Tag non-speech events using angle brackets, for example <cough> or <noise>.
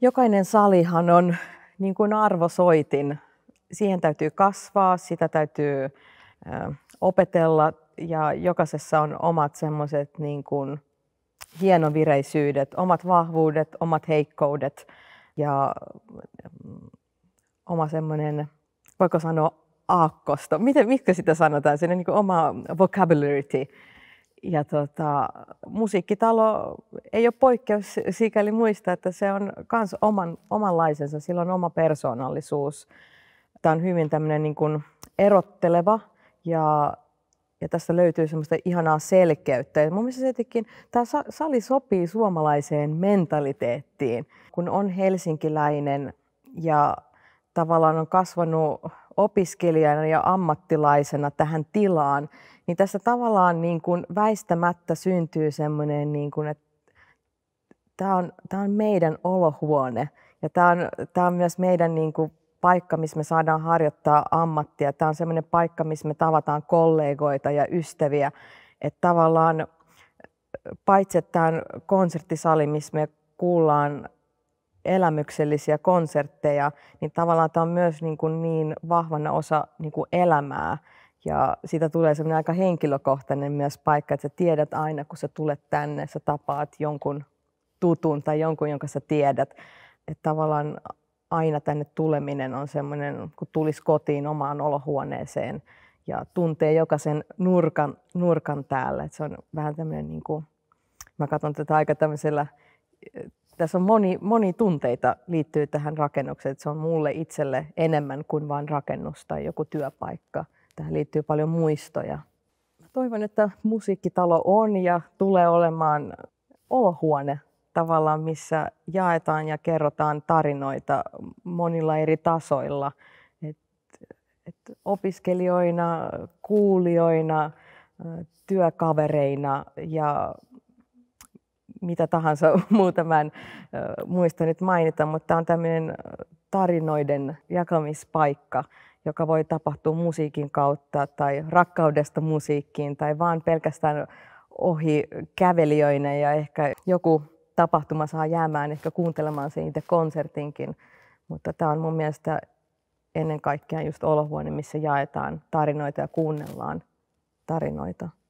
Jokainen salihan on niin kuin arvosoitin. Siihen täytyy kasvaa, sitä täytyy opetella ja jokaisessa on omat semmoiset niin kuin hienovireisyydet, omat vahvuudet, omat heikkoudet ja mm, oma semmoinen, voiko sanoa aakkosto, miten, mitkä sitä sanotaan, sinne niin oma vocabulary ja tota, musiikkitalo ei ole poikkeus sikäli muista, että se on myös oman, omanlaisensa, sillä on oma persoonallisuus. Tämä on hyvin tämmöinen niin kuin erotteleva ja, ja tästä löytyy semmoista ihanaa selkeyttä. Ja mun mielestä se jotenkin, tämä sali sopii suomalaiseen mentaliteettiin, kun on helsinkiläinen ja tavallaan on kasvanut opiskelijana ja ammattilaisena tähän tilaan, niin tässä tavallaan niin kuin väistämättä syntyy semmoinen, niin kuin, että tämä on, tämä on meidän olohuone ja tämä on, tämä on myös meidän niin kuin paikka, missä me saadaan harjoittaa ammattia. Tämä on semmoinen paikka, missä me tavataan kollegoita ja ystäviä. Että tavallaan paitsi, tämä konserttisali, missä me kuullaan elämyksellisiä konsertteja, niin tavallaan tämä on myös niin, kuin niin vahvana osa niin kuin elämää. Ja siitä tulee semmoinen aika henkilökohtainen myös paikka, että sä tiedät aina, kun sä tulet tänne, sä tapaat jonkun tutun tai jonkun, jonka sä tiedät. Että tavallaan aina tänne tuleminen on semmoinen, kun tulisi kotiin omaan olohuoneeseen ja tuntee jokaisen nurkan, nurkan täällä. Että se on vähän tämmöinen, niin kuin, mä katson tätä aika tämmöisellä tässä on moni, moni tunteita liittyy tähän rakennukseen. Että se on mulle itselle enemmän kuin vain rakennus tai joku työpaikka. Tähän liittyy paljon muistoja. Mä toivon, että musiikkitalo on ja tulee olemaan olohuone tavallaan, missä jaetaan ja kerrotaan tarinoita monilla eri tasoilla. Et, et opiskelijoina, kuulijoina, työkavereina ja mitä tahansa <laughs> muuta mä en muista nyt mainita, mutta tämä on tämmöinen tarinoiden jakamispaikka, joka voi tapahtua musiikin kautta tai rakkaudesta musiikkiin tai vaan pelkästään ohi kävelijöinä ja ehkä joku tapahtuma saa jäämään ehkä kuuntelemaan sen itse konsertinkin. Mutta tämä on mun mielestä ennen kaikkea just olohuone, missä jaetaan tarinoita ja kuunnellaan tarinoita.